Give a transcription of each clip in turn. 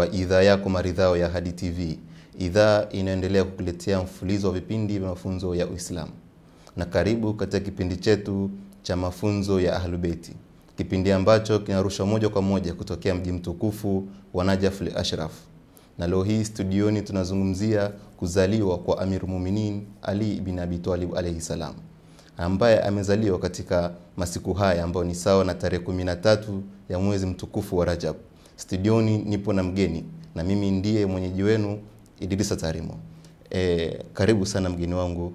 wa idhaa yako maridhao ya Hadi TV. Idhaa inayoendelea kukuletea mfulizo wa vipindi vya mafunzo ya Uislamu, na karibu katika kipindi chetu cha mafunzo ya ahlubeti kipindi ambacho kinarushwa moja kwa moja kutokea mji mtukufu wa Najaf al-Ashraf. Na leo hii studioni tunazungumzia kuzaliwa kwa Amir Muminin Ali bin Abi Talib salam ambaye amezaliwa katika masiku haya ambayo ni sawa na tarehe 13 ya mwezi mtukufu wa Rajab Studioni nipo na mgeni na mimi ndiye mwenyeji wenu Idrisa Tarimo. E, karibu sana mgeni wangu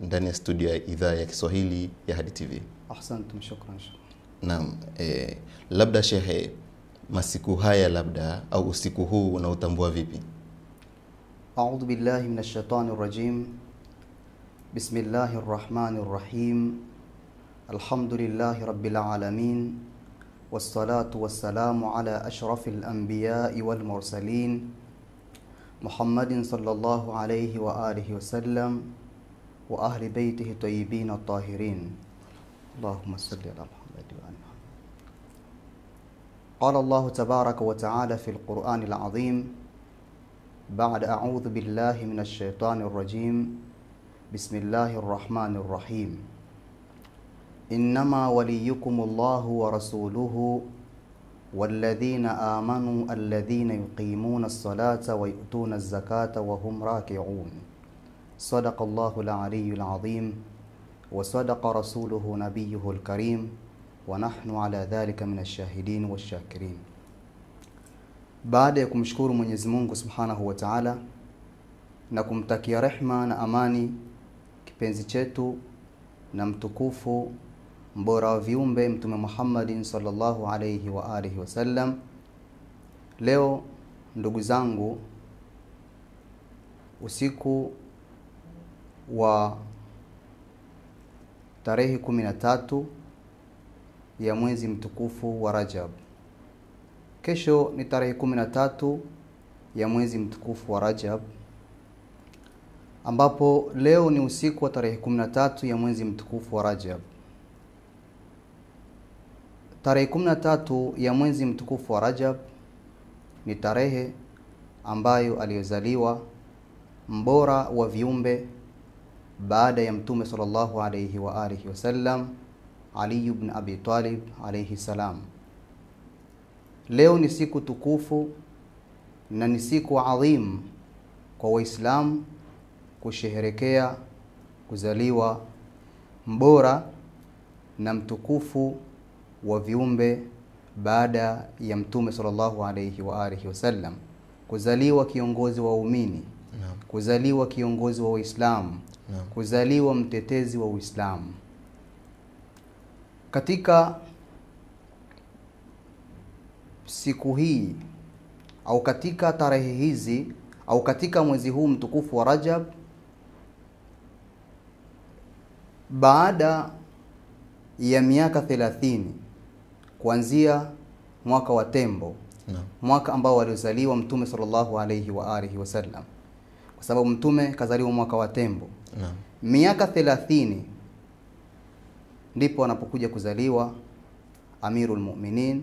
ndani ya studio ya idhaa ya Kiswahili ya Hadi TV. Asante, shukran. Naam, e, labda shehe, masiku haya labda au usiku huu unautambua vipi? A'udhu billahi minash shaitani rajim. Bismillahir rahmanir rahim. Alhamdulillahi rabbil alamin. والصلاة والسلام على أشرف الأنبياء والمرسلين محمد صلى الله عليه وآله وسلم وأهل بيته الطيبين الطاهرين اللهم صل على محمد وعلى محمد قال الله تبارك وتعالى في القرآن العظيم بعد أعوذ بالله من الشيطان الرجيم بسم الله الرحمن الرحيم إنما وليكم الله ورسوله والذين آمنوا الذين يقيمون الصلاة ويؤتون الزكاة وهم راكعون صدق الله العلي العظيم وصدق رسوله نبيه الكريم ونحن على ذلك من الشاهدين والشاكرين بعد ya شكور من يزمونك سبحانه وتعالى Ta'ala na رحمة rehma na amani mbora wa viumbe Mtume Muhammadin sallallahu alayhi wa alihi wasallam. Leo ndugu zangu, usiku wa tarehe 13 ya mwezi mtukufu wa Rajab. Kesho ni tarehe 13 ya mwezi mtukufu wa Rajab ambapo leo ni usiku wa tarehe 13 ya mwezi mtukufu wa Rajab. Tarehe 13 ya mwezi mtukufu wa Rajab ni tarehe ambayo aliyozaliwa mbora wa viumbe baada ya Mtume sallallahu alayhi wa alihi wasallam Ali ibn Abi Talib alayhi salam. Leo ni siku tukufu na ni siku adhim kwa Waislamu kusheherekea kuzaliwa mbora na mtukufu wa viumbe baada ya Mtume sallallahu alayhi wa alihi wasallam kuzaliwa kiongozi wa waumini kuzaliwa kiongozi wa Uislamu kuzaliwa mtetezi wa Uislamu katika siku hii au katika tarehe hizi au katika mwezi huu mtukufu wa Rajab baada ya miaka thelathini kuanzia mwaka wa tembo no. mwaka ambao waliozaliwa mtume sallallahu alaihi wa alihi wasallam kwa sababu mtume kazaliwa mwaka wa tembo no. miaka thelathini ndipo anapokuja kuzaliwa amirul muminin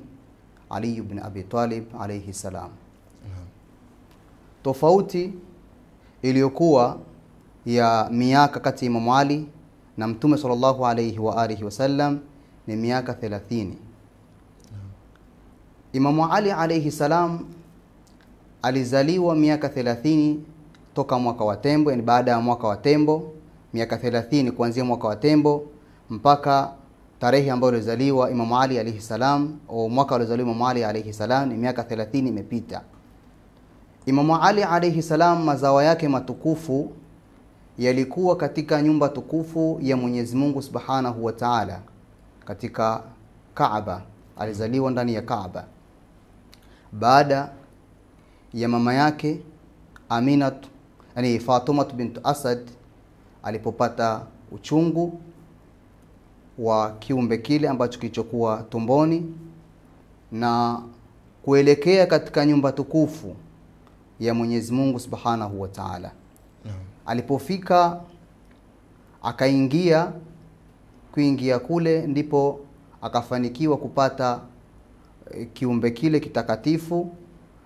Ali ibn Abi Talib alayhi salam no. tofauti iliyokuwa ya miaka kati ya imamu Ali na Mtume sallallahu alayhi wa alihi wasallam ni miaka 30 Imamu Ali alayhi salam alizaliwa miaka 30 toka mwaka wa tembo, yani baada ya mwaka wa tembo, miaka 30 kuanzia mwaka wa tembo mpaka tarehe ambayo alizaliwa Imamu Ali alayhi salam au mwaka alizaliwa Imamu Ali alayhi salam, ni miaka 30 imepita. Imamu Ali alayhi salam mazao yake matukufu yalikuwa katika nyumba tukufu ya Mwenyezi Mungu Subhanahu wa Ta'ala, katika Kaaba. Alizaliwa ndani ya Kaaba baada ya mama yake Aminat yani Fatuma bint Asad alipopata uchungu wa kiumbe kile ambacho kilichokuwa tumboni na kuelekea katika nyumba tukufu ya Mwenyezi Mungu Subhanahu wa Ta'ala. No. Alipofika akaingia kuingia kule ndipo akafanikiwa kupata Eh, kiumbe kile kitakatifu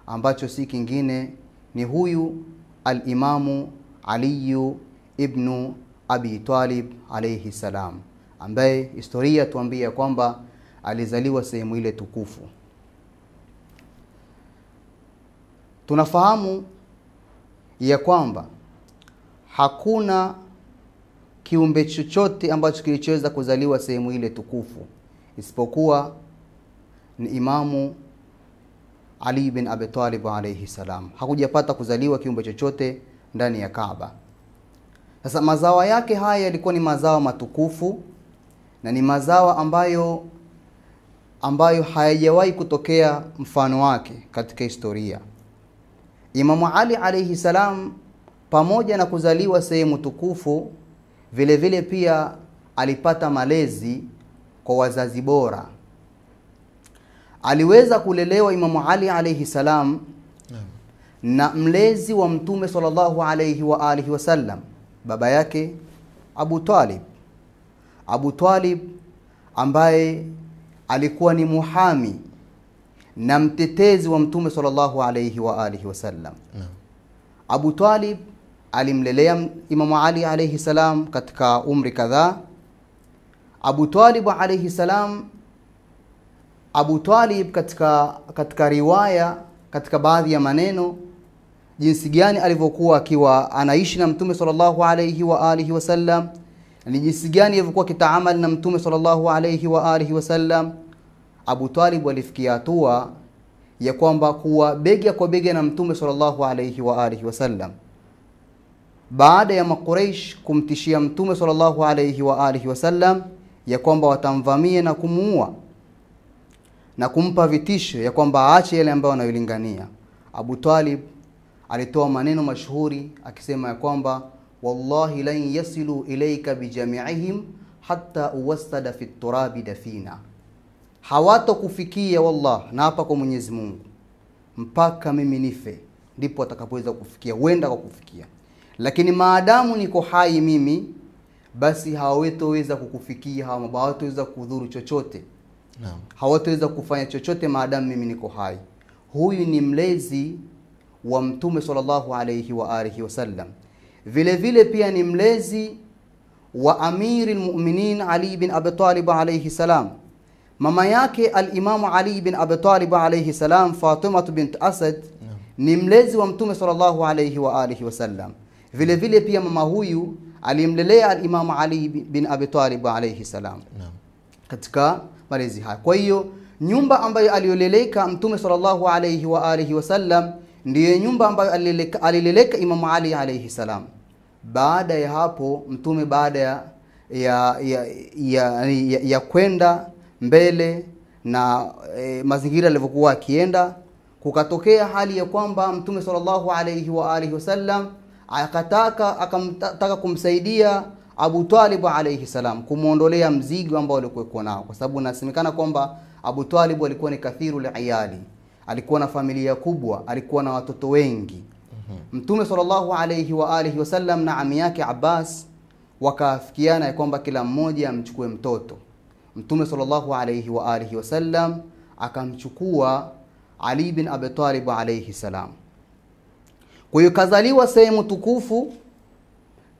ambacho si kingine ni huyu alimamu Aliyu ibnu Abi Talib alayhi salam, ambaye historia tuambia kwamba alizaliwa sehemu ile tukufu. Tunafahamu ya kwamba hakuna kiumbe chochote ambacho kilichoweza kuzaliwa sehemu ile tukufu isipokuwa ni Imamu Ali bin Abi Talib alayhi salam. Hakujapata kuzaliwa kiumbe chochote ndani ya Kaaba. Sasa mazawa yake haya yalikuwa ni mazawa matukufu na ni mazawa ambayo ambayo hayajawahi kutokea mfano wake katika historia. Imamu Ali alayhi salam pamoja na kuzaliwa sehemu tukufu, vile vile pia alipata malezi kwa wazazi bora aliweza kulelewa Imamu Ali alayhi salam na mlezi wa Mtume sallallahu alayhi wa alihi wasallam baba yake Abu Talib. Abu Talib ambaye alikuwa ni muhami na mtetezi wa Mtume sallallahu alayhi wa alihi wasallam. Abu Talib alimlelea Imamu Ali alayhi salam katika umri kadhaa. Abu Talib alayhi salam Abu Talib katika, katika riwaya katika baadhi ya maneno jinsi gani alivyokuwa akiwa anaishi na Mtume sallallahu alayhi wa alihi wasallam, ni jinsi gani alivyokuwa kitaamali na Mtume sallallahu alayhi wa alihi wasallam. Abu Talib alifikia hatua ya kwamba kuwa bega kwa bega na Mtume sallallahu alayhi wa alihi wasallam baada ya Makuraish kumtishia Mtume sallallahu alayhi wa alihi wasallam ya kwamba watamvamia na kumuua na kumpa vitisho ya kwamba aache yale ambayo anayolingania. Abu Talib alitoa maneno mashuhuri akisema ya kwamba wallahi lan yasilu ilaika bijamiihim hata uwasada fi turabi dafina, hawatokufikia wallah, na hapa kwa Mwenyezi Mungu mpaka mimi nife, ndipo atakapoweza kufikia, huenda kwa kufikia, lakini maadamu niko hai mimi, basi hawatoweza kukufikia, hawatoweza kudhuru chochote Naam. Hawataweza kufanya chochote maadamu mimi niko hai. Huyu ni mlezi wa Mtume sallallahu alayhi wa alihi wasallam. Vile vile pia ni mlezi wa Amiri lmuminin Ali bin Abi Talib alayhi salam. Mama yake Alimamu Ali bin Abi Talib alayhi salam, Fatima bint Asad ni mlezi wa Mtume sallallahu alayhi wa alihi wasallam. Vile vile pia mama huyu alimlelea Alimamu Ali bin Abi Talib alayhi salam Naam. katika malezi hayo. Kwa hiyo nyumba ambayo alioleleka Mtume sallallahu alayhi wa alihi wasallam ndiyo nyumba ambayo alileleka, alileleka Imamu Ali alayhi salam. Baada ya hapo Mtume baada ya, ya, ya, ya, ya, ya kwenda mbele na e, mazingira alivyokuwa akienda, kukatokea hali ya kwamba Mtume sallallahu alayhi wa alihi wasallam akataka akamtaka kumsaidia Abu Talib alayhi salam, kumwondolea mzigo ambao alikuwa nao, kwa sababu nasemekana kwamba Abu Talib alikuwa ni kathiru liyali, alikuwa na familia kubwa, alikuwa na watoto wengi. Mhm. Mtume sallallahu alayhi wa alihi wasallam na ami yake Abbas wakaafikiana ya kwamba kila mmoja amchukue mtoto. Mtume sallallahu alayhi wa alihi wasallam akamchukua Ali bin Abi Talib alayhi salam. Kwa hiyo kazaliwa sehemu tukufu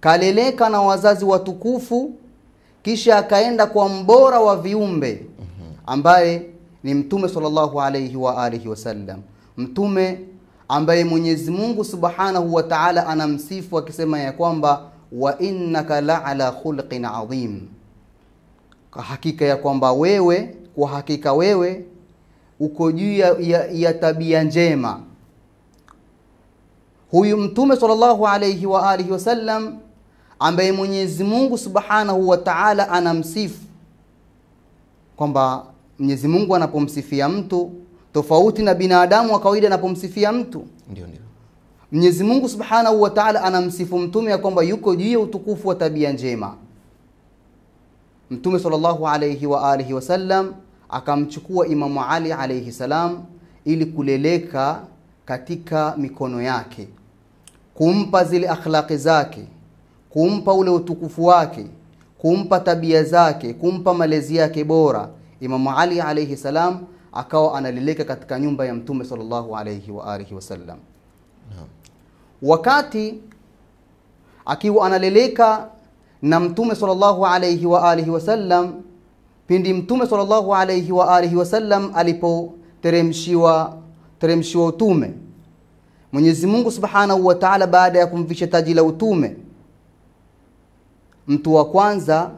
kaleleka na wazazi watukufu kisha akaenda kwa mbora wa viumbe ambaye ni mtume sallallahu alayhi wa alihi wasallam mtume ambaye Mwenyezi Mungu Subhanahu wa Ta'ala anamsifu akisema ya kwamba wa innaka la'ala khulqin adhim kwa hakika ya kwamba wewe kwa hakika wewe uko juu ya, ya, ya tabia njema huyu mtume sallallahu alayhi wa alihi wasallam ambaye Mwenyezi Mungu Subhanahu wa Ta'ala anamsifu kwamba Mwenyezi Mungu anapomsifia mtu tofauti na binadamu wa kawaida anapomsifia mtu. Ndio ndio. Mwenyezi Mungu Subhanahu wa Ta'ala anamsifu mtume ya kwamba yuko juu ya utukufu wa tabia njema. Mtume sallallahu alayhi wa alihi wasallam akamchukua Imamu Ali alayhi salam ili kuleleka katika mikono yake, kumpa zile akhlaqi zake, kumpa ule utukufu wake, kumpa tabia zake, kumpa malezi yake bora. Imamu Ali alayhi salam akawa analeleka katika nyumba ya Mtume sallallahu alayhi wa alihi wasallam. No. Wakati akiwa analeleka na Mtume sallallahu alayhi wa alihi wasallam, pindi Mtume sallallahu alayhi wa alihi wasallam alipoteremshiwa teremshiwa utume, Mwenyezi Mungu subhanahu wa taala baada ya kumvisha taji la utume mtu wa kwanza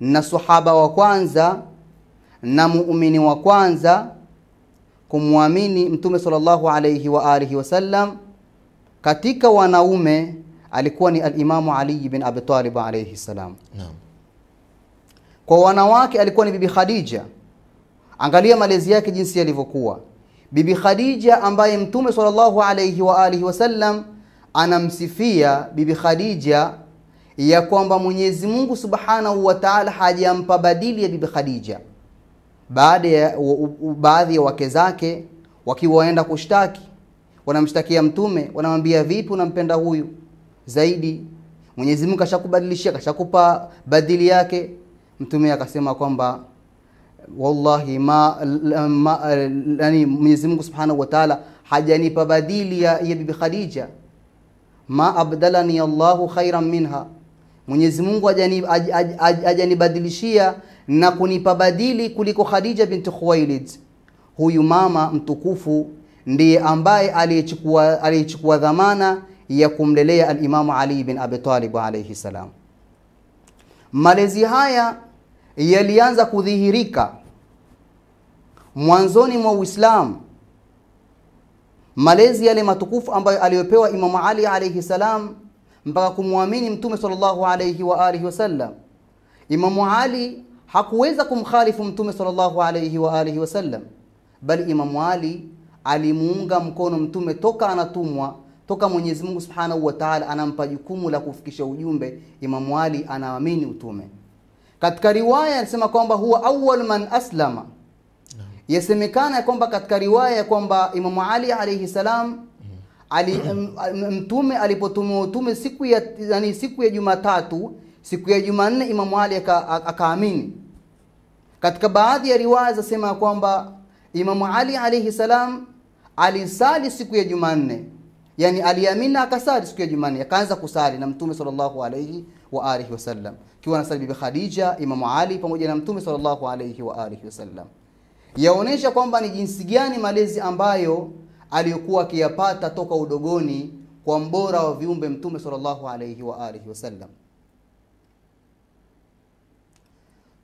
na sahaba wa kwanza na muumini wa kwanza kumwamini mtume sallallahu alayhi wa alihi wasallam katika wanaume alikuwa ni alimamu Ali bin Abi Talib alayhi salam. Naam. Kwa wanawake alikuwa ni bibi Khadija. Angalia malezi yake jinsi yalivyokuwa. Bibi Khadija ambaye mtume sallallahu alayhi wa alihi wasallam anamsifia bibi Khadija ya kwamba Mwenyezi Mungu Subhanahu wa Ta'ala hajampa badili ya Bibi Khadija baada ya baadhi ya wake zake wakiwaenda kushtaki wanamshtakia mtume wanamwambia vipi unampenda huyu zaidi Mwenyezi Mungu kashakubadilishia kashakupa badili yake mtume akasema kwamba wallahi ma, ma yani Mwenyezi Mungu Subhanahu wa Ta'ala hajanipa badili ya, ya Bibi Khadija ma abdalani Allahu khairan minha Mwenyezi Mungu ajanibadilishia na kunipa badili kuliko Khadija binti Khuwailid. Huyu mama mtukufu ndiye ambaye aliyechukua aliyechukua dhamana ya kumlelea al-Imamu Ali bin Abi Talib alayhi salam. Malezi haya yalianza kudhihirika mwanzoni mwa Uislamu. Malezi yale matukufu ambayo aliyopewa Imamu Ali alayhi salam mpaka kumwamini mtume sallallahu alayhi wa alihi wasallam. Imamu Ali hakuweza kumkhalifu mtume sallallahu alayhi wa alihi wasallam, bali Imamu Ali alimuunga mkono mtume toka anatumwa toka Mwenyezi Mungu Subhanahu wa Ta'ala anampa jukumu la kufikisha ujumbe. Imamu Ali anaamini utume. Katika riwaya anasema kwamba huwa awwal man aslama. Yasemekana ya kwamba katika riwaya ya kwamba Imamu Ali alayhi salam ali, mtume alipotumiwa utume siku ya yani siku ya Jumatatu, siku ya Jumanne Imamu Ali akaamini. Katika baadhi ya riwaya zasema kwamba Imamu Ali alayhi salam alisali siku ya Jumanne, yani aliamini akasali siku ya Jumanne, akaanza kusali na Mtume sallallahu alayhi wa alihi wasallam, kiwa anasali Bibi Khadija, Imamu Ali pamoja na Mtume sallallahu alayhi wa alihi wasallam, yaonesha kwamba ni jinsi gani malezi ambayo aliyokuwa akiyapata toka udogoni kwa mbora wa viumbe Mtume sallallahu alayhi wa alihi wasallam.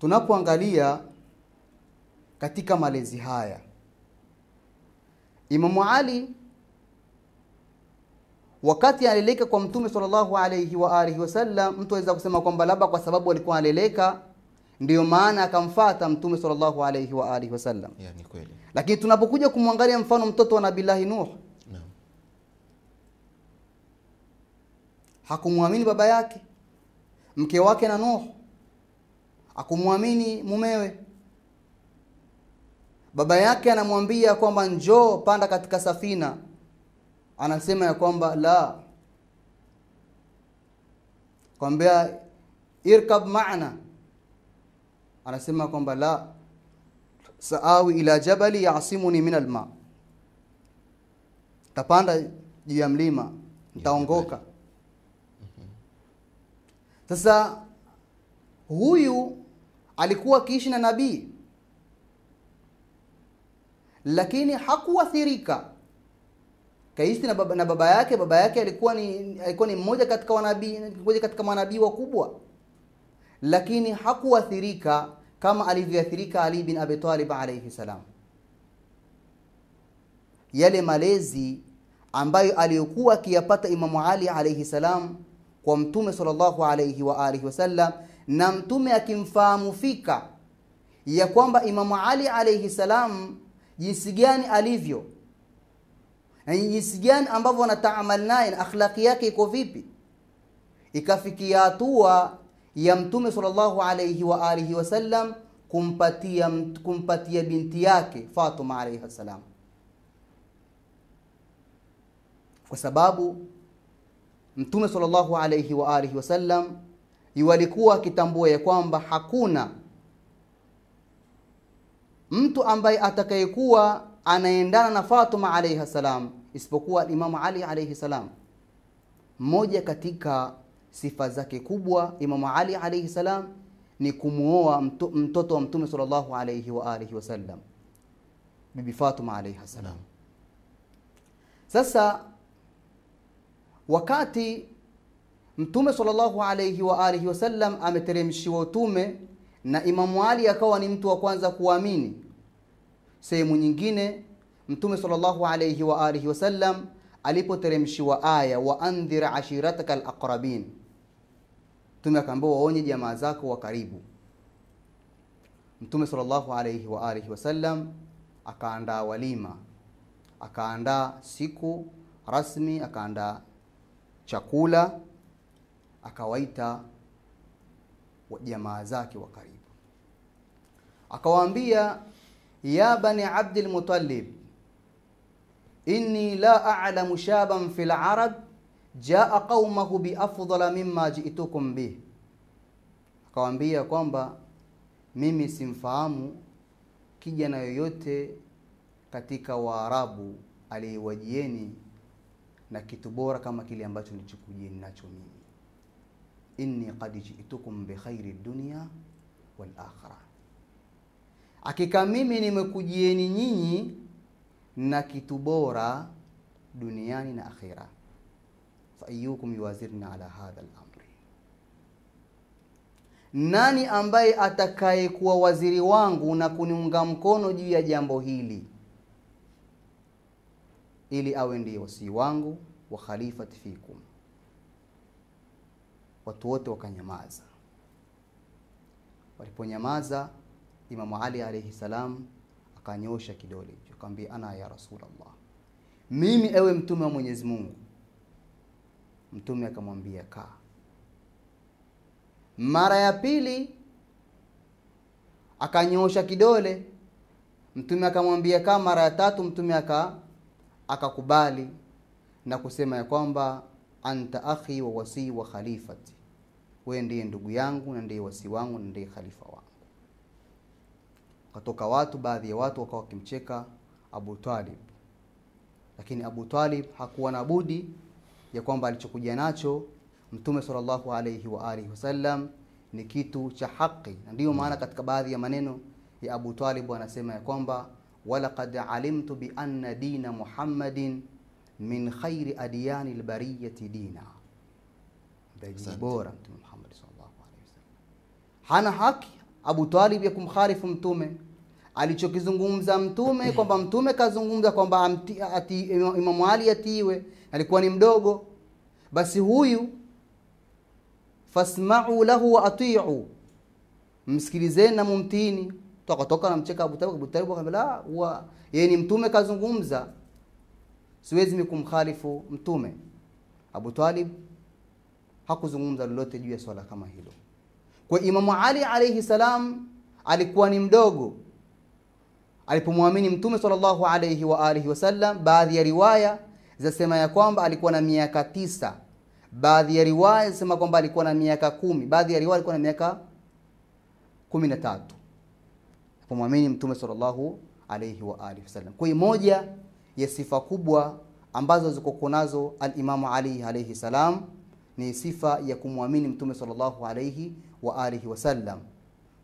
Tunapoangalia katika malezi haya, Imamu Ali wakati aleleka kwa Mtume sallallahu alayhi wa alihi wasallam, mtu aweza kusema kwamba labda kwa sababu alikuwa analeleka ndiyo maana akamfata Mtume sallallahu alayhi wa alihi wasallam. Yani kweli lakini tunapokuja kumwangalia mfano mtoto wa Nabilahi Nuh no. hakumwamini baba yake, mke wake na Nuh, hakumwamini mumewe. Baba yake anamwambia kwamba njoo, panda katika safina, anasema ya kwamba la, kwambia irkab maana, anasema kwamba la saawi ila jabali yasimuni min alma, tapanda juu ya mlima nitaongoka. Sasa huyu alikuwa akiishi na nabii, lakini hakuathirika kaishi na baba, na baba yake. Baba yake alikuwa ni alikuwa ni mmoja katika wanabii, mmoja katika manabii wakubwa, lakini hakuathirika kama alivyoathirika Ali bin Abi Talib alayhi salam. Yale malezi ambayo aliyokuwa akiyapata Imamu Ali alayhi salam kwa Mtume sallallahu alayhi wa alihi wasallam, na Mtume akimfahamu fika ya kwamba Imamu Ali alayhi salam jinsi gani alivyo na jinsi gani ambavyo anataamal naye na akhlaqi yake iko vipi, ikafikia hatua ya Mtume sallallahu alayhi wa alihi wasallam kumpatia, kumpatia binti yake Fatuma alayha salam, kwa sababu Mtume sallallahu alayhi wa alihi wasallam iwalikuwa akitambua ya kwamba hakuna mtu ambaye atakayekuwa anaendana na Fatuma alayha salam isipokuwa Imamu Ali alayhi salam, mmoja katika sifa zake kubwa Imamu Ali alayhi salam ni kumuoa mtoto wa Mtume sallallahu alayhi wa alihi wasallam Bibi Fatuma alayhi salam. Sasa wakati Mtume sallallahu alayhi wa alihi wasallam ameteremshiwa utume na Imamu Ali akawa ni mtu wa kwanza kuamini. Sehemu nyingine Mtume sallallahu alayhi wa alihi wasallam alipoteremshiwa aya wa andhir ashirataka alaqrabin Mtume akaambia waonye jamaa zako wa karibu. Mtume sallallahu alaihi wa alihi wasallam akaandaa walima, akaandaa siku rasmi, akaandaa chakula, akawaita jamaa zake wa karibu, akawaambia ya bani abdilmutalib Muttalib inni la a'lamu shaban fi larab jaa qaumahu biafdala mimma jitukum bih, akawaambia kwamba mimi simfahamu kijana yoyote katika Waarabu aliyewajieni na kitu bora kama kile ambacho nilichokujieni nacho mimi. Inni qad jitukum bi khairi dunya wal akhirah, hakika mimi nimekujieni nyinyi na kitu bora duniani na akhira faayukum yuwazirna ala hadha al-amri, nani ambaye atakayekuwa waziri wangu na kuniunga mkono juu ya jambo hili, ili awe ndiye wasii wangu wa khalifati fikum. Watu wote wakanyamaza. Waliponyamaza, Imamu Ali alaihi salam akanyosha kidole hicho akamwambia, ana ya Rasulullah, mimi ewe mtume wa Mwenyezi Mungu Mtume akamwambia kaa. Mara ya pili akanyoosha kidole, Mtume akamwambia kaa. Mara ya tatu Mtume aka akakubali na kusema ya kwamba anta akhi wa wasii wa khalifati, wewe ndiye ndugu yangu na ndiye wasii wangu na ndiye khalifa wangu. Katoka watu, baadhi ya watu wakawa wakimcheka Abu Talib, lakini Abu Talib hakuwa na budi ya kwamba alichokuja nacho mtume sallallahu alayhi wa alihi wasallam ni kitu cha haki na ndiyo maana mm. katika baadhi ya maneno ya Abu Talib anasema ya kwamba walaqad alimtu bi anna dina Muhammadin min khairi adyani lbariyati dina, bora Mtume Muhammad sallallahu alayhi wasallam. Hana haki Abu Talib ya kumkharifu Mtume. Alichokizungumza Mtume kwamba Mtume kazungumza kwamba Imamu Ali atiiwe, alikuwa ni mdogo basi huyu fasma'u lahu wa ati'u msikilizeni na mumtini tukatoka namcheka Abu Talib Abu Talib huwa yeye ni mtume kazungumza siwezi mikumkhalifu mtume Abu Talib hakuzungumza lolote juu ya swala kama hilo kwa Imamu Ali alayhi salam alikuwa ni mdogo alipomwamini mtume sallallahu alayhi wa alihi wasallam baadhi ya riwaya zinasema ya kwamba alikuwa na miaka tisa. Baadhi ya riwaya zinasema kwamba alikuwa na miaka kumi. Baadhi ya riwaya alikuwa na miaka kumi na tatu kumwamini Mtume sallallahu alayhi wa alihi wasallam. Kwa hiyo moja ya sifa kubwa ambazo ziko nazo al-Imamu Ali alayhi salam ni sifa ya kumwamini Mtume sallallahu alayhi wa alihi wasallam,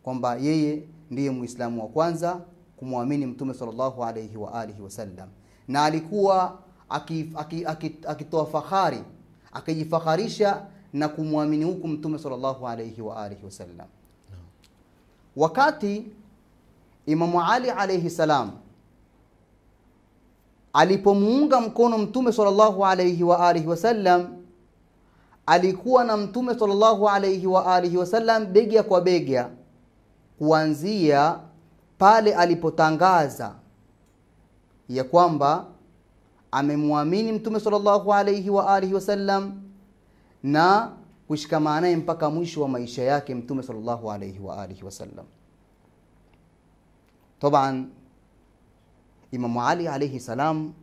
kwamba yeye ndiye Muislamu wa kwanza kumwamini Mtume sallallahu alayhi wa alihi wasallam, na alikuwa akitoa aki, aki, aki fahari akijifaharisha na kumwamini huku mtume sallallahu alayhi wa alihi wasallam no. wakati Imamu Ali alayhi salam alipomuunga mkono mtume sallallahu alayhi wa alihi wasallam alikuwa na mtume sallallahu alayhi wa alihi wasallam bega kwa bega kuanzia pale alipotangaza ya kwamba amemwamini mtume sallallahu alaihi wa alihi wasallam na kushikamana naye mpaka mwisho wa maisha yake mtume sallallahu alaihi wa alihi wasallam taban imamu ali alaihi salam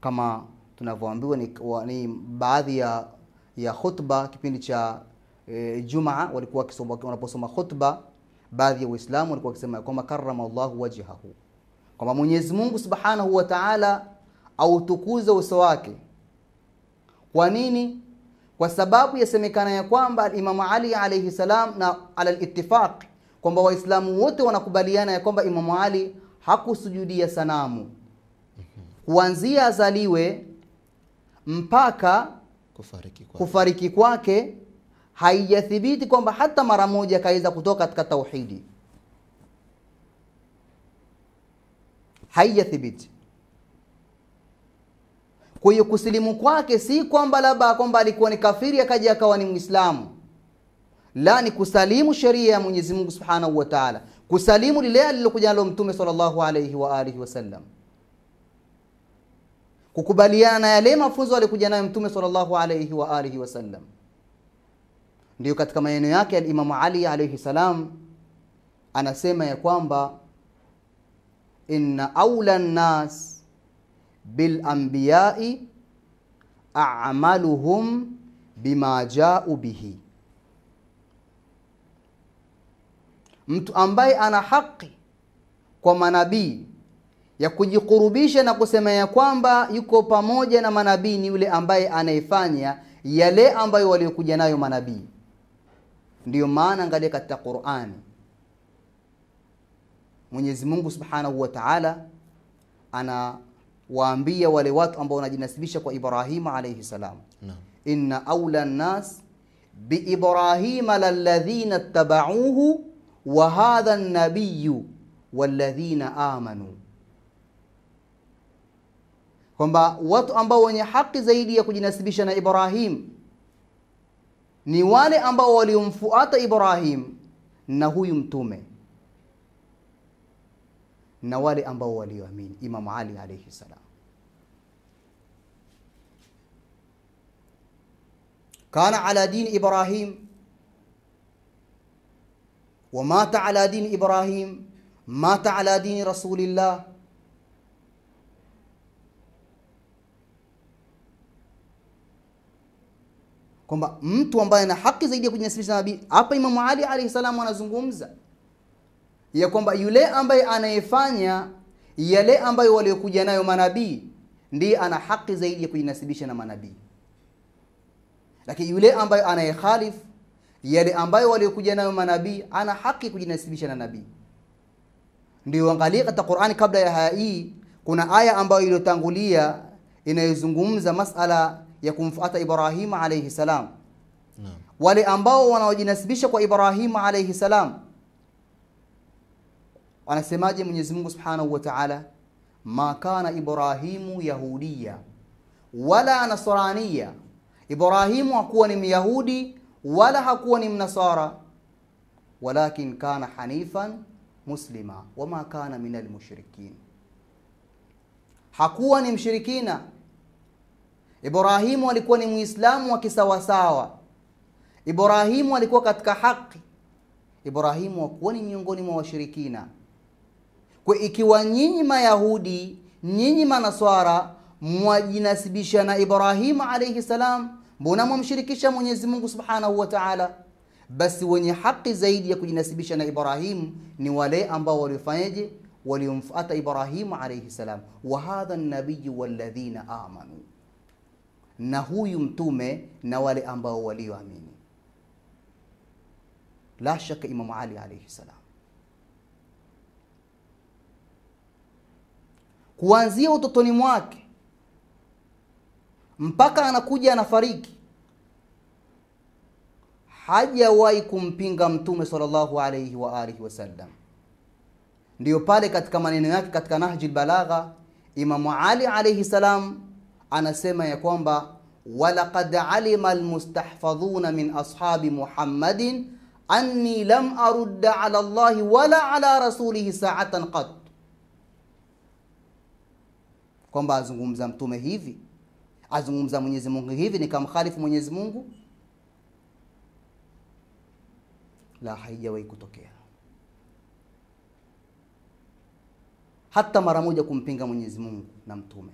kama tunavyoambiwa ni, ni baadhi ya ya khutba kipindi cha e, jumaa walikuwa wanaposoma khutba baadhi ya waislamu walikuwa wakisema kwamba karama llahu wajhahu kwamba mwenyezi mungu subhanahu wa taala autukuze uso wake. Kwa nini? Kwa sababu yasemekana ya kwamba Imamu Ali alayhi salam, na ala litifaq kwamba Waislamu wote wanakubaliana ya kwamba Imamu Ali hakusujudia sanamu kuanzia azaliwe mpaka kufariki kwake, kufariki kwake haijathibiti kwamba hata mara moja akaweza kutoka katika tauhidi, haijathibiti. Kwa hiyo kusilimu kwake si kwamba labda kwamba alikuwa ni kafiri akaja akawa ni Muislamu, la, ni kusalimu sheria ya Mwenyezi Mungu Subhanahu wa Ta'ala, kusalimu lile alilokuja nalo Mtume sallallahu alayhi wa alihi wasallam, kukubaliana na yale mafunzo alikuja nayo Mtume sallallahu alayhi wa alihi wasallam. Ndiyo katika maneno yake alimamu Ali alayhi salam anasema ya kwamba inna aula nas bil anbiya'i a'maluhum bima ja'u bihi, mtu ambaye ana haki kwa manabii ya kujikurubisha na kusema ya kwamba yuko pamoja na manabii ni yule ambaye anayefanya yale ambayo waliokuja nayo manabii. Ndiyo maana angalia katika Qur'ani, Mwenyezi Mungu Subhanahu wa Ta'ala ana waambie wale watu ambao wanajinasibisha kwa Ibrahima alayhi salam, inna aula nnas biibrahima lalladhina ttabauhu wa hadha nabiyu walladhina amanu, kwamba watu ambao wenye haki zaidi ya kujinasibisha na Ibrahim ni wale ambao waliomfuata Ibrahim na huyu mtume na wale ambao walioamini Imam Ali alayhi salam. كان على دين إبراهيم ومات على دين إبراهيم مات على دين رسول الله kwamba mtu ambaye ana haki zaidi ya kujinasibisha nabii hapa Imamu Ali alayhi salamu anazungumza ya kwamba yule ambaye anayefanya yale ambayo waliokuja nayo manabii ndiye ana haki zaidi ya kujinasibisha na manabii lakini yule ambaye anayehalifu yale ambayo waliokuja nayo manabii ana haki kujinasibisha na nabii ndio angalia katika Qur'ani kabla ya haya hii kuna aya ambayo iliyotangulia inayozungumza masala ya kumfuata Ibrahima alayhi salam Naam. Wale ambao wanaojinasibisha kwa Ibrahima alayhi salam wanasemaje Mwenyezi Mungu Subhanahu wa Ta'ala ma kana Ibrahimu yahudia wala nasraniya Ibrahimu hakuwa ni Myahudi wala hakuwa ni Mnasara, walakin kana hanifan muslima wama kana min almushrikin, hakuwa ni mshirikina. Ibrahimu alikuwa ni Muislamu wa kisawasawa. Ibrahimu alikuwa katika haki. Ibrahimu hakuwa ni miongoni mwa washirikina. Kwa ikiwa nyinyi Mayahudi, nyinyi Manaswara mwajinasibisha na Ibrahimu alayhi salam mbona mwamshirikisha Mwenyezi Mungu Subhanahu wa Ta'ala? Basi wenye haki zaidi ya kujinasibisha na Ibrahimu ni wale ambao waliofanyaje? Waliomfuata Ibrahimu alayhi salam, wa hadha nabiyyu walladhina amanu, na huyu mtume na wale ambao walioamini. La shaka Imamu Ali alayhi salam kuanzia utotoni mwake mpaka anakuja anafariki hajawahi kumpinga mtume sallallahu alayhi wa alihi wasallam ndiyo pale katika maneno yake katika nahji lbalagha imamu ali alaihi salam anasema ya kwamba walaqad alima almustahfadhuna min ashabi muhammadin anni lam arudda ala llahi wala ala rasulihi saatan qat kwamba azungumza mtume hivi azungumza Mwenyezi Mungu hivi, nikamkhalifu Mwenyezi Mungu? La, haijawahi kutokea hata mara moja kumpinga Mwenyezi Mungu na mtume.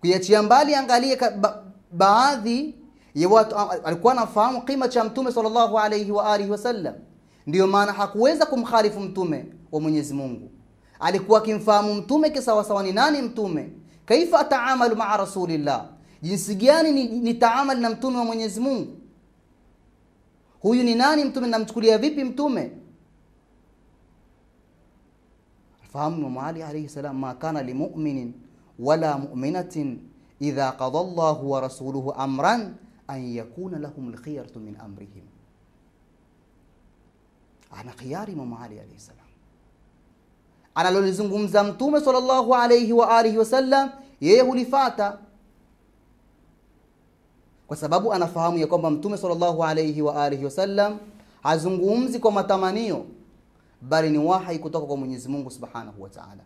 Kuiachia mbali, angalie ba baadhi ya watu alikuwa anafahamu kima cha mtume sallallahu alayhi wa alihi wasallam, ndiyo maana hakuweza kumkhalifu mtume wa Mwenyezi Mungu. Alikuwa akimfahamu mtume kisawasawa ni nani mtume كيف أتعامل مع رسول الله, jinsi gani nitaamali na mtume wa Mwenyezi Mungu, huyu ni nani mtume, namchukulia vipi mtume. Fahamu Imam Ali alayhi salam, ma kana limuminin wala muminatin idha qada Allahu wa rasuluhu amran an yakuna lahum alkhiyaratu min amrihim. Ana khiyari Imam Ali alayhi salam analolizungumza mtume sallallahu alayhi wa alihi wasallam yeye hulifata kwa sababu anafahamu ya kwamba mtume sallallahu alayhi wa alihi wasallam hazungumzi kwa matamanio bali ni wahi kutoka kwa Mwenyezi Mungu Subhanahu wa Ta'ala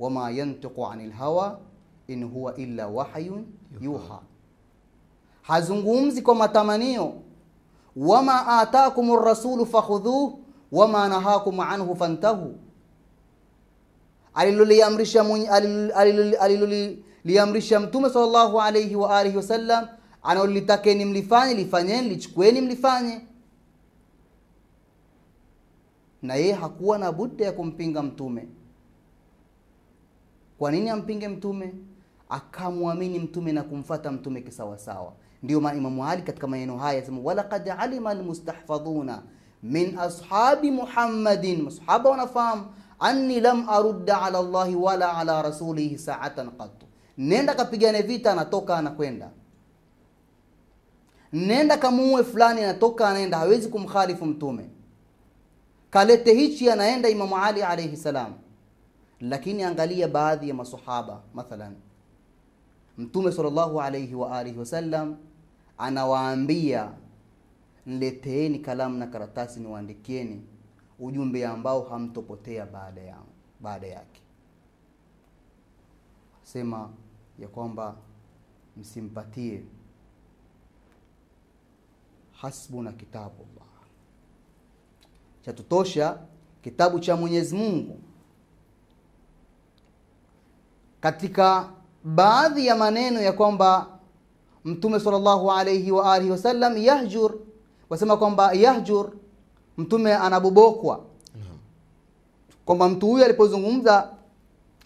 wama yantiqu anil hawa in huwa illa wahyun yuha hazungumzi kwa matamanio wama atakumur rasulu fakhudhuhu wama nahakum anhu fantahu aliloliamrisha aliloliamrisha mtume sallallahu alayhi wa alihi wasallam analolitakeni mlifanye lifanyeni lichukueni mlifanye na yeye hakuwa na budda ya kumpinga mtume kwa nini ampinge mtume akamwamini mtume na kumfata mtume kisawasawa ndio maana imamu ali katika maneno haya asema walaqad alima almustahfadhuna min ashabi muhammadin masahaba wanafahamu anni lam arudda ala Allahi wala ala rasulihi saatan qattu. Nenda kapigane vita, anatoka anakwenda. Nenda kamuue fulani, anatoka anaenda, hawezi kumkhalifu mtume. Kalete hichi, anaenda Imamu Ali alayhi salam. Lakini angalia baadhi ya masahaba mathalan, Mtume sallallahu alayhi wa alihi wasallam anawaambia, nleteeni kalamu na karatasi niwaandikieni ujumbe ambao hamtopotea baada ya baada yake. Sema ya kwamba msimpatie hasbu na kitabu Allah, tutosha kitabu cha Mwenyezi Mungu. Katika baadhi ya maneno ya kwamba Mtume sallallahu alayhi wa alihi wasallam yahjur, wasema kwamba yahjur mtume anabobokwa kwamba mtu huyu alipozungumza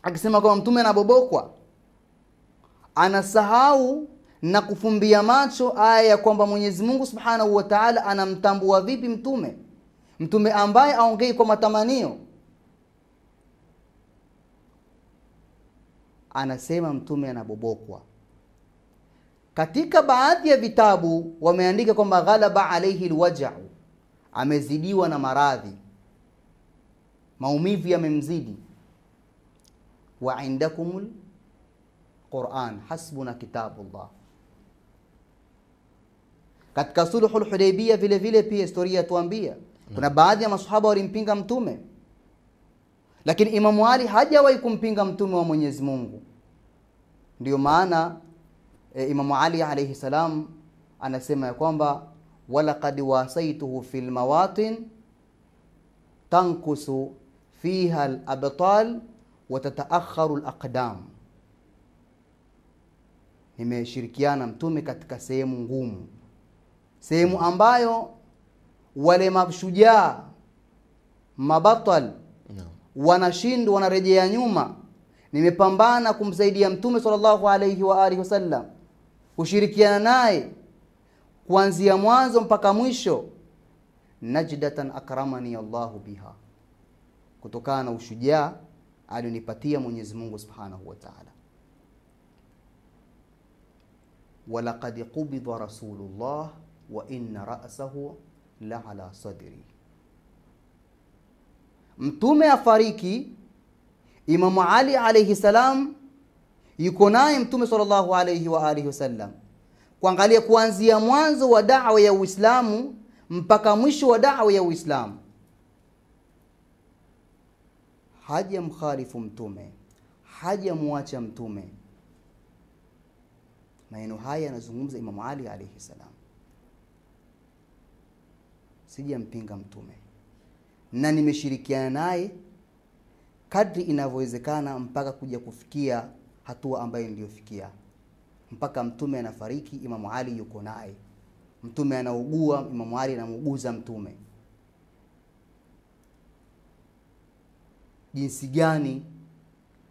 akisema kwamba mtume anabobokwa anasahau na kufumbia macho aya ya kwamba Mwenyezi Mungu Subhanahu wa Ta'ala anamtambua vipi mtume, mtume ambaye aongei kwa matamanio. Anasema mtume anabobokwa. Katika baadhi ya vitabu wameandika kwamba ghalaba alaihi lwajau, amezidiwa na maradhi, maumivu yamemzidi. wa indakumul Quran hasbuna kitabullah. Katika sulhul Hudaybiyah vile vile pia historia yatuambia kuna mm. baadhi ya masahaba walimpinga mtume, lakini Imamu Ali hajawahi kumpinga mtume wa Mwenyezi Mungu. Ndiyo maana e, Imamu Ali alaihi salam anasema ya kwamba ولقد واسيته في المواطن تنقص فيها الأبطال وتتأخر الأقدام. Nimeshirikiana mtume katika sehemu ngumu, sehemu ambayo wale mashujaa mabatal no. wanashindwa, wanarejea nyuma. Nimepambana kumsaidia mtume sallallahu alayhi wa alihi wasallam, kushirikiana naye kuanzia mwanzo mpaka mwisho, najdatan akramani Allahu biha, kutokana na ushujaa alionipatia Mwenyezi Mungu Subhanahu wa Ta'ala. Walaqad qubidha Rasulullah wa inna ra'sahu la ala sadri, Mtume afariki, Imamu Ali alaihi salam yuko naye Mtume sallallahu alayhi wa alihi wasallam kuangalia kuanzia mwanzo wa dawa ya Uislamu mpaka mwisho wa dawa ya Uislamu haja mkhalifu mtume, haja mwacha mtume. Maneno haya yanazungumza Imamu Ali alaihi salam, sijampinga mtume na nimeshirikiana naye kadri inavyowezekana mpaka kuja kufikia hatua ambayo niliyofikia mpaka mtume anafariki, Imamu Ali yuko naye. Mtume anaugua, Imamu Ali anamuuguza mtume. Jinsi gani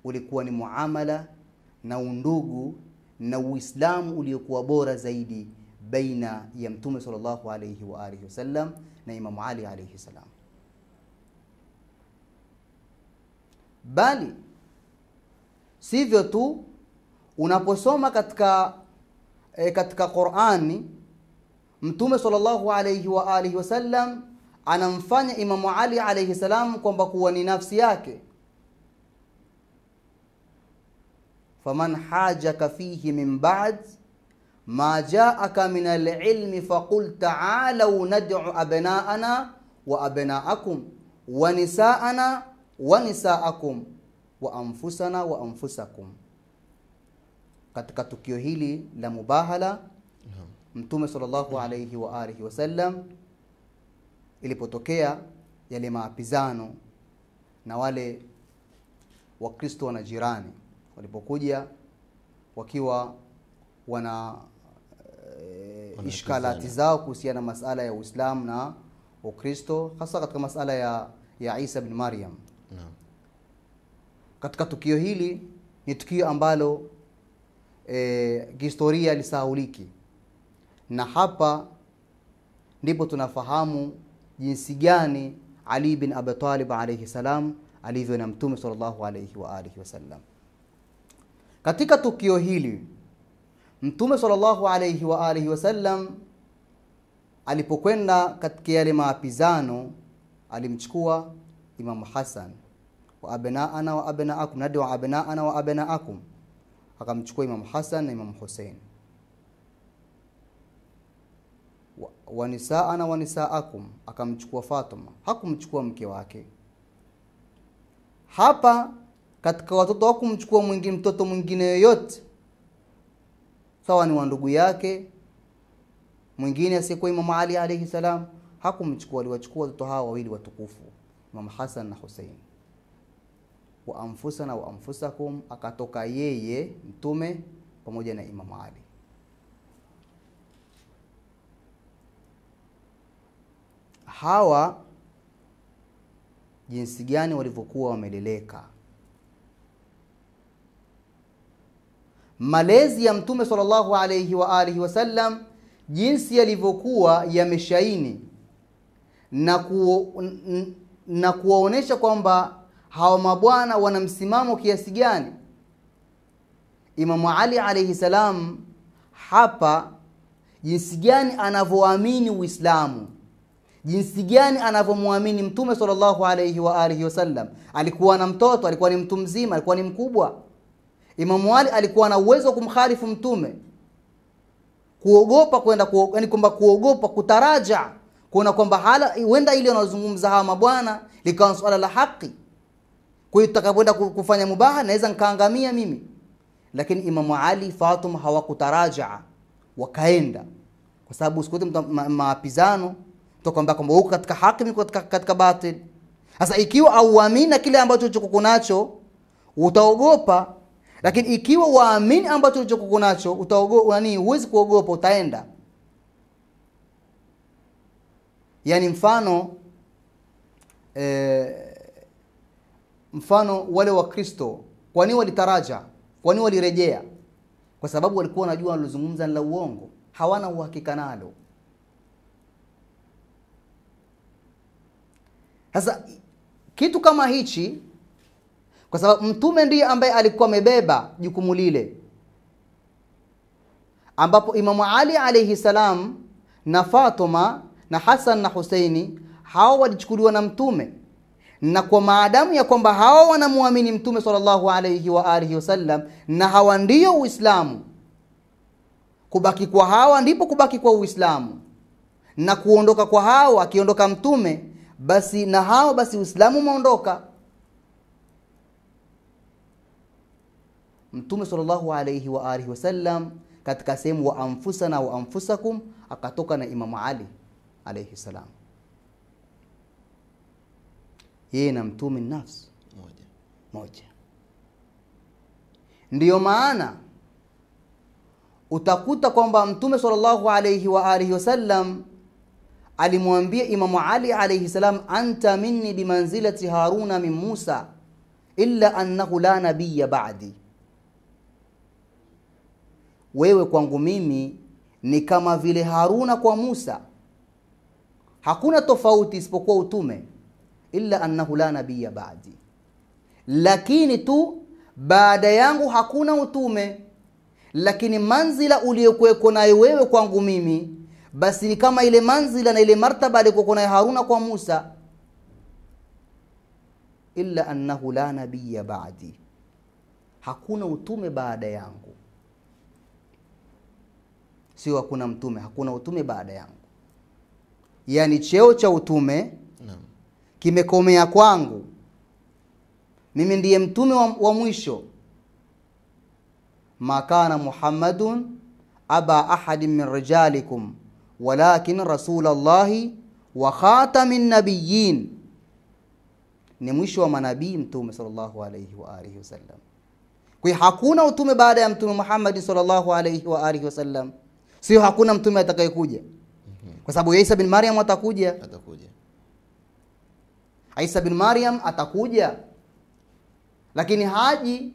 ulikuwa ni muamala na undugu na Uislamu uliokuwa bora zaidi baina ya Mtume sallallahu alayhi wa alihi wasallam na Imamu Ali alayhi salam, bali sivyo tu unaposoma katika e, katika Qur'ani Mtume sallallahu alayhi wa alihi wasallam anamfanya Imam Ali alayhi salam kwamba kuwa ni nafsi yake faman hajaka fihi min ba'd ma ja'aka min al-ilmi faqul ta'alu nad'u abna'ana wa abna'akum wa nisa'ana wa nisa'akum wa anfusana wa anfusakum katika tukio hili la mubahala Mtume sallallahu alaihi wa alihi wasallam, ilipotokea yale maapizano na wale Wakristo wana jirani walipokuja wakiwa wana e, ishkalati zao kuhusiana na masala ya Uislamu na Ukristo, hasa katika masala ya, ya Isa bin Maryam. Katika tukio hili ni tukio ambalo e, kihistoria alisahauliki, na hapa ndipo tunafahamu jinsi gani Ali bin Abi Talib alayhi salam alivyo na Mtume sallallahu alayhi wa alihi wasallam. Katika tukio hili Mtume sallallahu alayhi wa alihi wasallam alipokwenda katika yale maapizano alimchukua Imamu Hasan wa abnaana wa abnaakum, nadi wa abnaana wa abnaakum akamchukua Imamu Hasan na Imamu Husein wanisaana wanisaakum, akamchukua Fatuma, hakumchukua mke wake. Hapa katika watoto hakumchukua mwingine mtoto mwingine yoyote, sawa ni wa ndugu yake mwingine asiyekuwa Imamu Ali alayhi salam, hakumchukua. Aliwachukua watoto hawa wawili watukufu, Imamu Hasan na Hussein wa anfusana wa anfusakum, akatoka yeye mtume pamoja na Imamu Ali. Hawa jinsi gani walivyokuwa wameleleka, malezi ya mtume sallallahu alayhi wa alihi wasallam, jinsi yalivyokuwa yameshaini na, kuo, na kuwaonesha kwamba hawa mabwana wana msimamo kiasi gani Imamu Ali alayhi salam hapa jinsi gani anavyoamini Uislamu jinsi gani anavyomwamini mtume sallallahu alayhi wa alihi wasallam alikuwa na mtoto alikuwa ni mtu mzima alikuwa ni mkubwa Imamu Ali alikuwa na uwezo wa kumkhalifu mtume kuogopa kwenda kuog... yani kwamba kuogopa kutaraja kuona kwamba hala huenda ile wanazungumza hawa mabwana likawa swala la haki kwa hiyo tutakapoenda kufanya mubaha naweza nkaangamia mimi. Lakini Imamu Ali, Fatuma hawakutarajaa wakaenda, kwa sababu siku zote maapizano tutakwambia kwamba huko katika haki, mimi katika, katika batil. Sasa ikiwa auamini na kile ambacho ulichokuwa nacho utaogopa, lakini ikiwa waamini ambacho ulichokuwa nacho utaogopa, huwezi kuogopa, utaenda. Yaani mfano eh, Mfano wale wa Kristo, kwa nini walitaraja? Kwa nini walirejea? Kwa sababu walikuwa wanajua walizungumza ni la uongo, hawana uhakika nalo. Sasa kitu kama hichi, kwa sababu mtume ndiye ambaye alikuwa amebeba jukumu lile, ambapo Imamu Ali alaihi salam na fatuma na Hasan na Huseini hawa walichukuliwa na mtume na kwa maadamu ya kwamba hawa wanamwamini mtume sallallahu alayhi wa alihi wasallam na hawa ndiyo uislamu kubaki kwa hawa ndipo kubaki kwa uislamu na kuondoka kwa hawa akiondoka mtume basi na hawa basi uislamu umeondoka mtume sallallahu alayhi wa alihi wasallam katika sehemu wa anfusana wa anfusakum akatoka na imamu ali alayhi salam yeye na mtume nafsi moja, moja. ndiyo maana utakuta kwamba mtume sallallahu alaihi wa alihi wasallam alimwambia imamu ali alayhi salam anta minni bimanzilati haruna min musa illa annahu la nabiya ba'di wewe kwangu mimi ni kama vile haruna kwa musa hakuna tofauti isipokuwa utume illa annahu la nabiyya ba'di, lakini tu baada yangu hakuna utume. Lakini manzila uliyokuweko nayo wewe kwangu mimi, basi ni kama ile manzila na ile martaba aliyokuwa nayo Haruna kwa Musa, illa annahu la nabiyya ba'di, hakuna utume baada yangu. Sio hakuna mtume, hakuna utume baada yangu, yaani cheo cha utume kimekomea kwangu, mimi ndiye mtume wa, wa mwisho. Makana Muhammadun aba ahadin min rijalikum walakin rasulallahi wa khatamin nabiyin, ni mwisho wa manabii mtume sallallahu alayhi wa alihi wasallam. Kwa hakuna utume baada ya mtume Muhammad sallallahu alayhi wa alihi wasallam, sio hakuna mtume atakayekuja, mhm. kwa sababu Isa bin Maryam atakuja, atakuja. Isa bin Maryam atakuja, lakini haji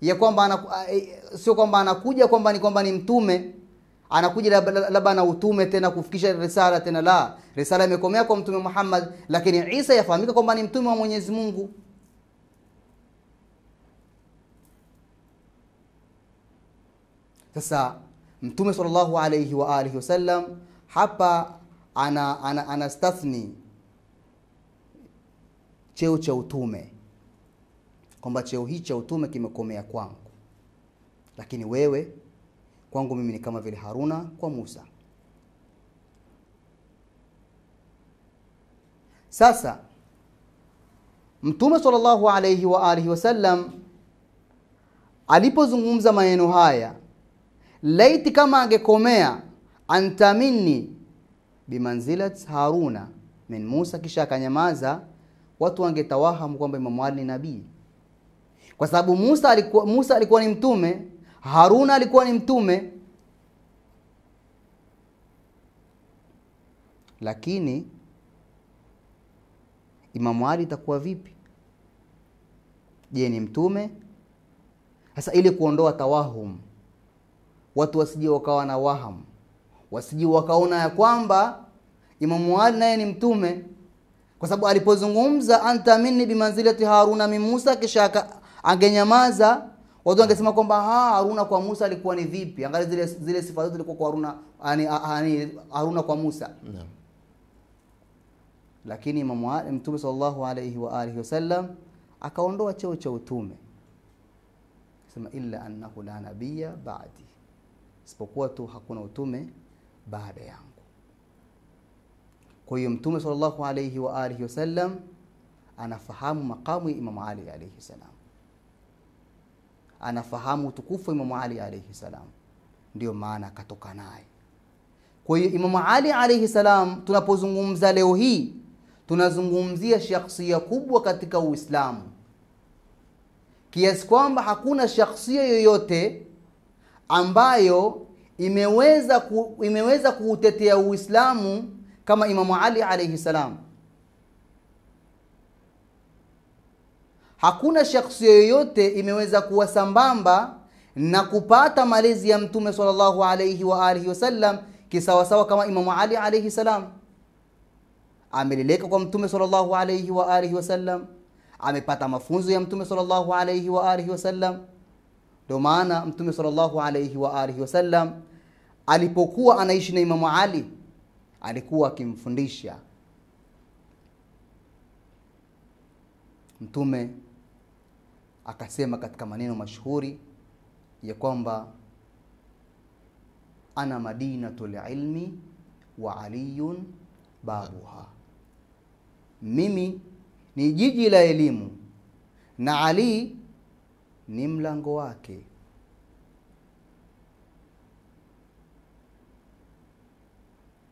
ya kwamba e, sio kwamba anakuja kwamba ni kwamba ni mtume anakuja labda na utume tena kufikisha risala tena, la risala imekomea kwa mtume Muhammad, lakini Isa yafahamika kwamba ni mtume wa Mwenyezi Mungu. Sasa mtume sallallahu alayhi wa alihi wasallam hapa ana, ana, ana, anastathni cheo cha utume, kwamba cheo hii cha utume kimekomea kwangu, lakini wewe kwangu mimi ni kama vile Haruna kwa Musa. Sasa Mtume sallallahu alayhi wa alihi wasallam alipozungumza maneno haya, laiti kama angekomea antamini bimanzilat Haruna min Musa, kisha akanyamaza watu wangetawahamu kwamba Imamu Ali ni nabii, kwa sababu Musa alikuwa, Musa alikuwa ni mtume, Haruna alikuwa ni mtume, lakini Imamu Ali itakuwa vipi? Je, ni mtume? Sasa ili kuondoa tawahum, watu wasije wakawa na wahamu, wasije wakaona ya kwamba Imamu Ali naye ni mtume kwa sababu alipozungumza anta minni bimanzilati haruna min musa kisha angenyamaza watu wangesema kwamba haruna kwa musa alikuwa ni vipi angali zile, zile sifa zote zilikuwa kwa haruna ani, ani, haruna kwa musa no. lakini mtume salllahu alaihi waalihi wasallam akaondoa cheo cha utume sema illa annahu la nabiya baadi isipokuwa tu hakuna utume baada yangu kwa hiyo Mtume sallallahu alayhi wa alihi wasallam anafahamu makamu ya Imamu Ali alayhi salam, anafahamu utukufu wa Imamu Ali alayhi salam, ndio maana akatoka naye. Kwa hiyo Imamu Ali alayhi salam, tunapozungumza leo hii tunazungumzia shakhsia kubwa katika Uislamu kiasi kwamba hakuna shakhsia yoyote ambayo imeweza ku, imeweza kuutetea Uislamu kama Imamu Ali alayhi salam. Hakuna shakhsi yoyote imeweza kuwa sambamba na kupata malezi ya Mtume sallallahu alayhi wa alihi wasallam kisawasawa kama Imamu Ali alaihi salam. Ameleleka kwa Mtume sallallahu alayhi wa alihi wasallam, amepata mafunzo ya Mtume sallallahu alayhi wa alihi wasallam. Ndio maana Mtume sallallahu alayhi wa alihi wasallam alipokuwa anaishi na Imamu Ali alikuwa akimfundisha mtume akasema katika maneno mashuhuri ya kwamba ana madinatul ilmi wa aliyun babuha, mimi ni jiji la elimu na Ali ni mlango wake.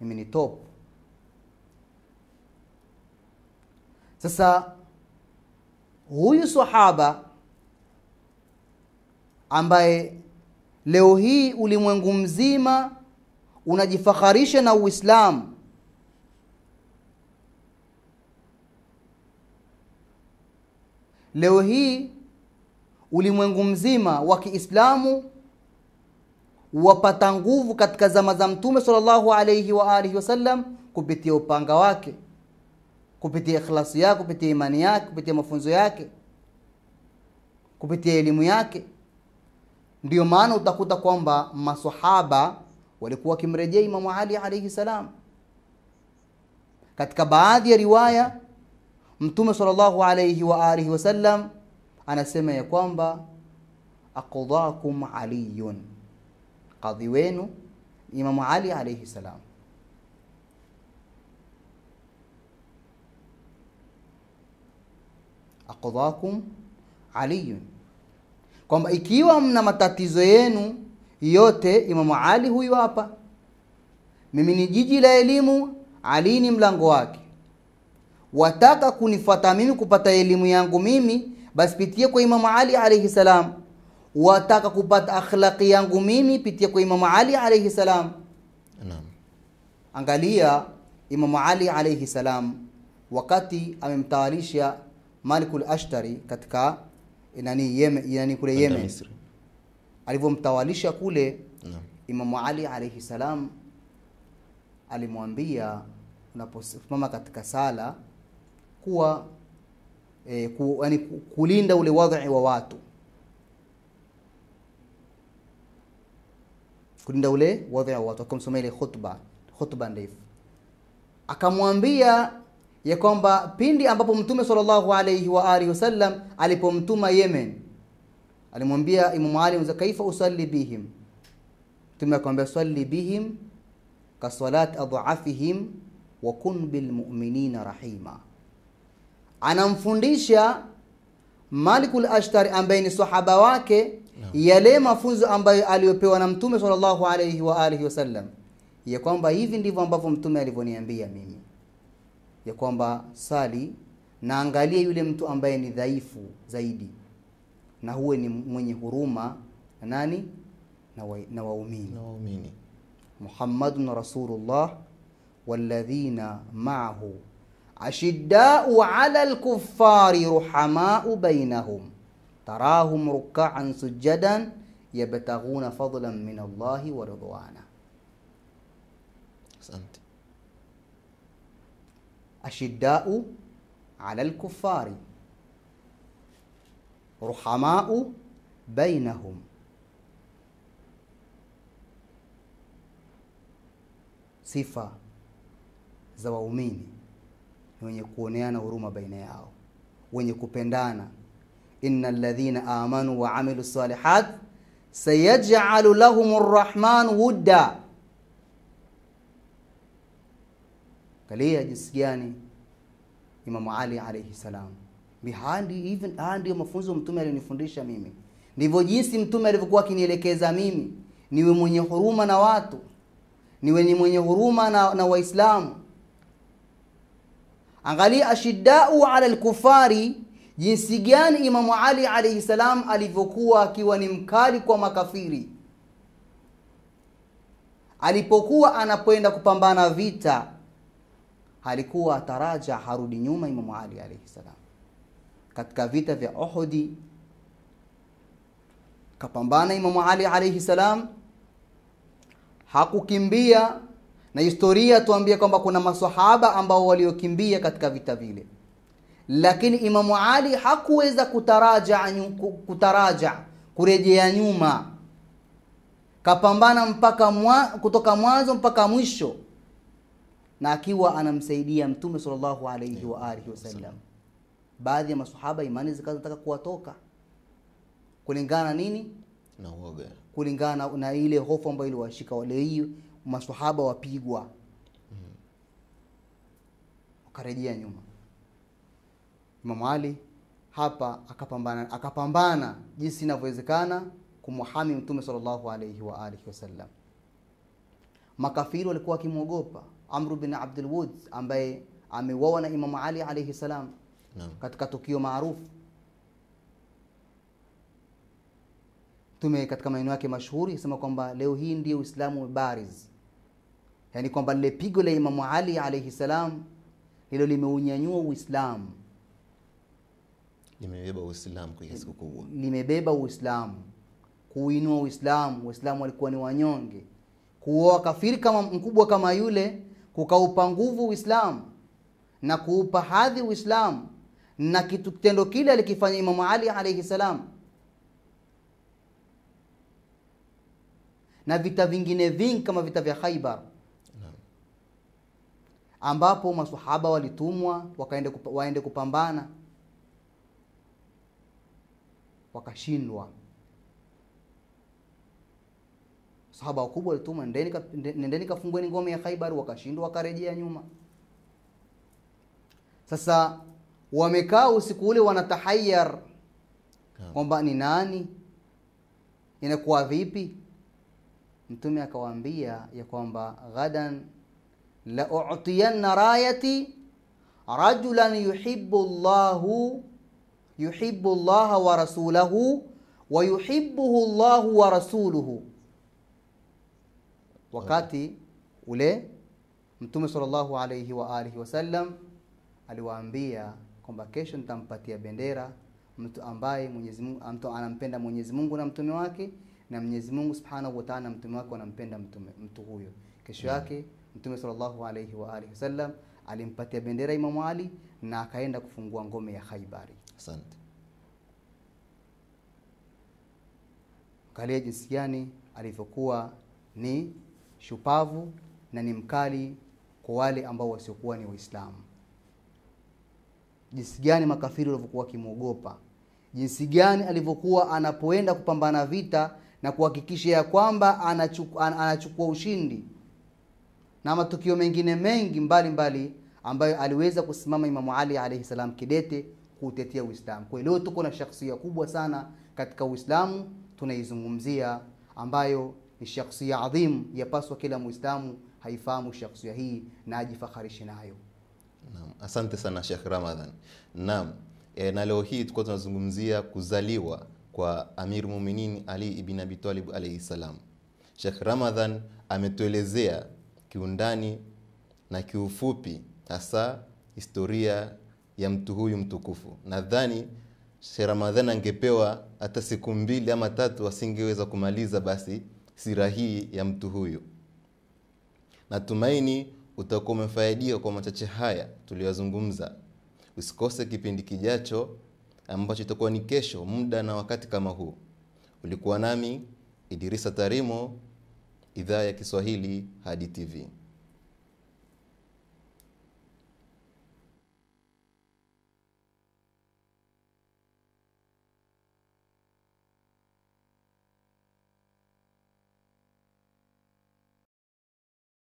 mimi ni top. Sasa huyu sahaba ambaye leo hii ulimwengu mzima unajifaharisha na Uislamu leo hii ulimwengu mzima wa Kiislamu wapata nguvu katika zama za mtume sallallahu alayhi wa alihi wasallam kupitia upanga wake kupitia ikhlasi yake kupitia imani yake kupitia mafunzo yake kupitia elimu yake ndiyo maana utakuta kwamba masahaba walikuwa wakimrejea Imamu Ali alayhi salam katika baadhi ya riwaya mtume sallallahu alayhi wa alihi wasallam anasema ya kwamba aqdakum aliyun kadhi wenu Imamu Ali alaihi salam. Aqdhakum aliyun, kwamba ikiwa mna matatizo yenu yote, Imamu Ali huyu hapa. Mimi ni jiji la elimu, Ali ni mlango wake. Wataka kunifuata mimi kupata elimu yangu mimi, basi pitie kwa Imamu Ali alaihi salam wataka kupata akhlaqi yangu mimi pitia kwa Imamu Ali alayhi salam. Naam. Angalia Imamu Ali alayhi salam wakati amemtawalisha Malikul Ashtari katika eh, nani Yemen, inani kule Yemen alivyomtawalisha kule no. Imamu Ali alayhi salam alimwambia unaposimama katika sala kuwa eh, ku, yani, kulinda ule wadhi wa watu kundaulee ya watu akamsomea khutba khutba ndefu akamwambia ya kwamba pindi ambapo mtume sallallahu alayhi wa alihi wasallam alipomtuma Yemen alimwambia Imam Ali unza kaifa usalli bihim mtume akamwambia salli bihim ka salat adhafihim wa kun bil mu'minina rahima anamfundisha Malikul Ashtari ambaye ni sahaba wake yale mafunzo ambayo aliyopewa na mtume sallallahu alayhi wa alihi wasallam ya kwamba hivi ndivyo ambavyo mtume alivyoniambia mimi ya kwamba sali na angalie yule mtu ambaye ni dhaifu zaidi na huwe ni mwenye huruma na nani na, wa, na waumini na Muhammadun Rasulullah walladhina ma'ahu ashiddau 'ala al-kuffari ruhamau bainahum tarahum rukaan sujadan yabtaghuna fadlan min Allahi wa ridwana. Asante. Ashiddau ala alkufari ruhamau bainahum sifa za waumini ni wenye kuoneana huruma baina yao, wenye kupendana inna alladhina amanu wa amilu salihat sayaj'alu lahum arrahman wudda. Kalia jinsi gani Imamu Ali alayhi salam bihandi even haya mafunzo mtume alinifundisha mimi, ndivyo jinsi mtume alivyokuwa akinielekeza mimi, niwe mwenye huruma na watu, niwe ni mwenye huruma na, na Waislamu. Angalia ashiddau ala lkufari jinsi gani Imamu Ali alayhi salam alivyokuwa akiwa ni mkali kwa makafiri alipokuwa anapoenda kupambana vita alikuwa ataraja harudi nyuma Imamu Ali alayhi salam katika vita vya Uhudi kapambana Imamu Ali alayhi salam hakukimbia na historia tuambia kwamba kuna maswahaba ambao waliokimbia katika vita vile lakini Imamu Ali hakuweza kutaraja kutaraja kurejea nyuma, kapambana mpaka mwa, kutoka mwanzo mpaka mwisho, na akiwa anamsaidia Mtume sallallahu alayhi wa alihi wasallam. Baadhi ya masahaba imani zikazataka kuwatoka kulingana nini na uoga, kulingana na ile hofu ambayo iliwashika wale, hiyo masahaba wapigwa, mm. wakarejea nyuma Imamu Ali hapa akapambana akapambana jinsi inavyowezekana kumuhami mtume sallallahu alayhi wa alihi wasallam. Makafiri walikuwa wakimwogopa Amr bin Abdul Wud ambaye ameuawa na Imamu Ali alayhi salam no. katika tukio maarufu Mtume katika maneno yake mashuhuri sema kwamba leo hii ndio Uislamu bariz, yaani kwamba lile pigo la Imamu Ali alayhi salam hilo limeunyanyua Uislamu nimebeba Uislamu kwa kiasi kikubwa, nimebeba Uislamu, kuinua Uislamu. Waislamu walikuwa ni wanyonge, kuoa kafiri kama mkubwa kama yule kukaupa nguvu Uislamu na kuupa hadhi Uislamu, na kitendo kile alikifanya Imamu Ali alayhi salam, na vita vingine vingi kama vita vya Khaibar ambapo masuhaba walitumwa wakaende kupa, waende kupambana wakashindwa. Sahaba wakubwa walituma, nendeni kafungueni ngome ya Khaibar, wakashindwa, wakarejea nyuma. Sasa wamekaa usiku ule wanatahayar kwamba ni nani, inakuwa vipi? Mtume akawaambia ya kwamba ghadan la utiyanna rayati rajulan yuhibbu Allahu yuhibbu llaha wa rasulahu wa yuhibbuhu llahu wa rasuluhu wakati ule mtume sallallahu alayhi wa wasallam aliwaambia kwamba kesho nitampatia bendera mtu ambaye Mwenyezi Mungu mtu anampenda Mwenyezi Mungu na mtume wake na Mwenyezi Mungu Subhanahu wa na mtume wake wanampenda mtu huyo. Kesho yake Mtume sallallahu alayhi wa wasallam alimpatia bendera Imamu Ali na akaenda kufungua ngome ya Khaibari. Asante. Angalia jinsi gani alivyokuwa ni shupavu na ni mkali kwa wale ambao wasiokuwa ni Waislamu, jinsi gani makafiri walivyokuwa wakimwogopa, jinsi gani alivyokuwa anapoenda kupambana vita na kuhakikisha ya kwamba anachukua, anachukua ushindi na matukio mengine mengi mbalimbali mbali ambayo aliweza kusimama Imamu Ali alaihi salam kidete kutetea Uislamu. Kwa leo tuko na shakhsia kubwa sana katika Uislamu tunaizungumzia, ambayo ni shakhsia adhimu, yapaswa kila Muislamu haifahamu shakhsia hii na ajifakharishe nayo. Naam, asante sana Sheikh ramadan Naam, e, na leo hii tuko tunazungumzia kuzaliwa kwa Amir Muminin Ali ibn Abi Talib alayhi salam. Sheikh Ramadhan ametuelezea kiundani na kiufupi hasa historia ya mtu huyu mtukufu. Nadhani Sheikh Ramadhani angepewa hata siku mbili ama tatu, asingeweza kumaliza basi sira hii ya mtu huyu. Natumaini utakuwa umefaidika kwa machache haya tuliyozungumza. Usikose kipindi kijacho ambacho itakuwa ni kesho, muda na wakati kama huu. Ulikuwa nami Idirisa Tarimo, idhaa ya Kiswahili Hadi TV.